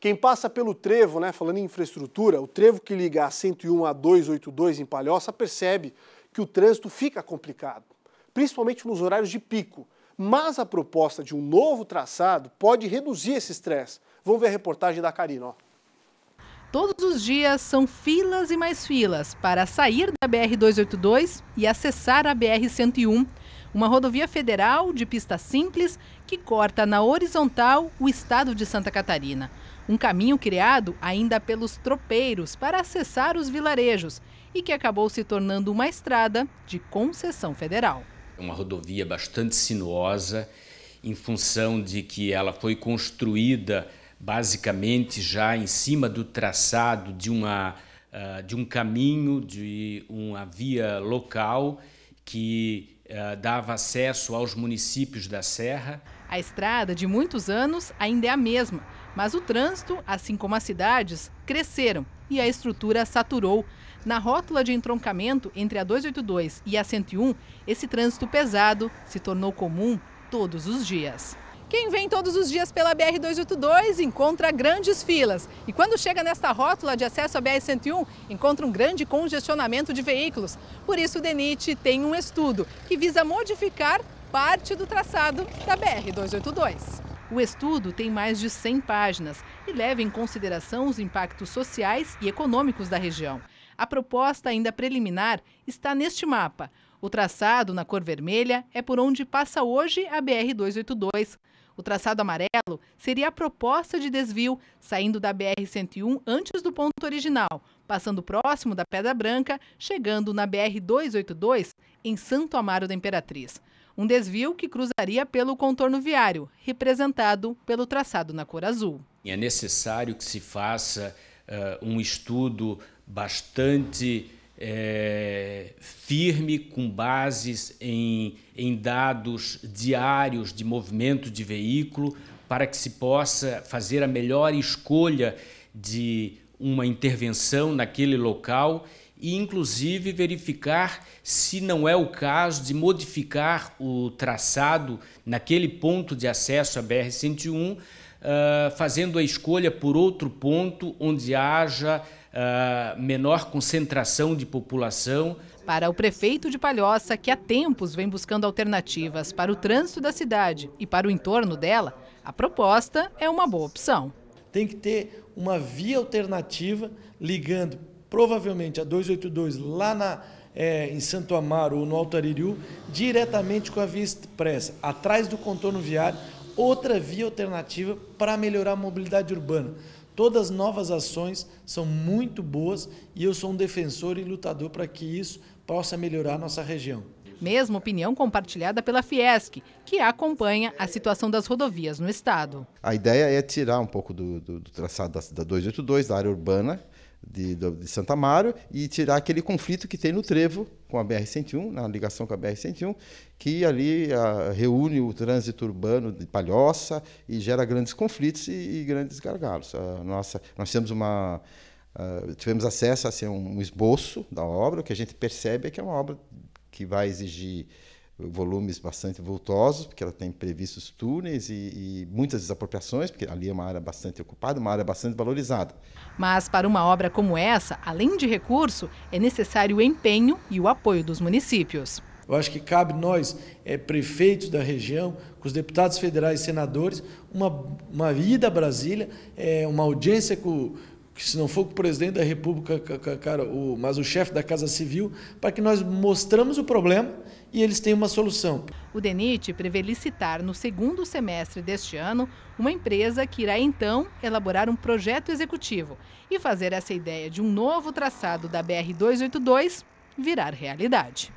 Quem passa pelo trevo, né, falando em infraestrutura, o trevo que liga a 101 a 282 em Palhoça percebe que o trânsito fica complicado, principalmente nos horários de pico. Mas a proposta de um novo traçado pode reduzir esse estresse. Vamos ver a reportagem da Karina. Ó. Todos os dias são filas e mais filas para sair da BR-282 e acessar a BR-101, uma rodovia federal de pista simples que corta na horizontal o estado de Santa Catarina. Um caminho criado ainda pelos tropeiros para acessar os vilarejos e que acabou se tornando uma estrada de concessão federal. É uma rodovia bastante sinuosa, em função de que ela foi construída basicamente já em cima do traçado de, uma, ah, de um caminho, de uma via local que ah, dava acesso aos municípios da Serra. A estrada de muitos anos ainda é a mesma mas o trânsito, assim como as cidades, cresceram e a estrutura saturou. Na rótula de entroncamento entre a 282 e a 101, esse trânsito pesado se tornou comum todos os dias. Quem vem todos os dias pela BR-282 encontra grandes filas. E quando chega nesta rótula de acesso à BR-101, encontra um grande congestionamento de veículos. Por isso, o DENIT tem um estudo que visa modificar parte do traçado da BR-282. O estudo tem mais de 100 páginas e leva em consideração os impactos sociais e econômicos da região. A proposta ainda preliminar está neste mapa. O traçado na cor vermelha é por onde passa hoje a BR-282. O traçado amarelo seria a proposta de desvio, saindo da BR-101 antes do ponto original, passando próximo da Pedra Branca, chegando na BR-282 em Santo Amaro da Imperatriz um desvio que cruzaria pelo contorno viário, representado pelo traçado na cor azul. É necessário que se faça uh, um estudo bastante é, firme, com bases em, em dados diários de movimento de veículo, para que se possa fazer a melhor escolha de uma intervenção naquele local e, inclusive, verificar se não é o caso de modificar o traçado naquele ponto de acesso à BR-101, uh, ah, fazendo a escolha por outro ponto onde haja uh, menor concentração de população. Para o prefeito de Palhoça, que há tempos vem buscando alternativas para o trânsito da cidade e para o entorno dela, a proposta é uma boa opção. Tem que ter uma via alternativa ligando provavelmente a 282 lá na, é, em Santo Amaro ou no Alto Aririu, diretamente com a via expressa, atrás do contorno viário, outra via alternativa para melhorar a mobilidade urbana. Todas as novas ações são muito boas e eu sou um defensor e lutador para que isso possa melhorar a nossa região. Mesma opinião compartilhada pela Fiesc, que acompanha a situação das rodovias no estado. A ideia é tirar um pouco do, do, do traçado da, da 282, da área urbana, de, de Santa Mário e tirar aquele conflito que tem no Trevo com a BR-101, na ligação com a BR-101, que ali a, ah, reúne o trânsito urbano de Palhoça e gera grandes conflitos e, e grandes gargalos. A ah, nossa, nós temos uma, ah, tivemos acesso a assim, um esboço da obra, o que a gente percebe é que é uma obra que vai exigir volumes bastante vultosos, porque ela tem previstos túneis e, e, muitas desapropriações, porque ali é uma área bastante ocupada, uma área bastante valorizada. Mas para uma obra como essa, além de recurso, é necessário o empenho e o apoio dos municípios. Eu acho que cabe nós, é, prefeitos da região, com os deputados federais e senadores, uma, uma ida a Brasília, é, uma audiência com que se não for o presidente da República, cara, o, mas o chefe da Casa Civil, para que nós mostramos o problema e eles têm uma solução. O DENIT prevê licitar no segundo semestre deste ano uma empresa que irá então elaborar um projeto executivo e fazer essa ideia de um novo traçado da BR-282 virar realidade.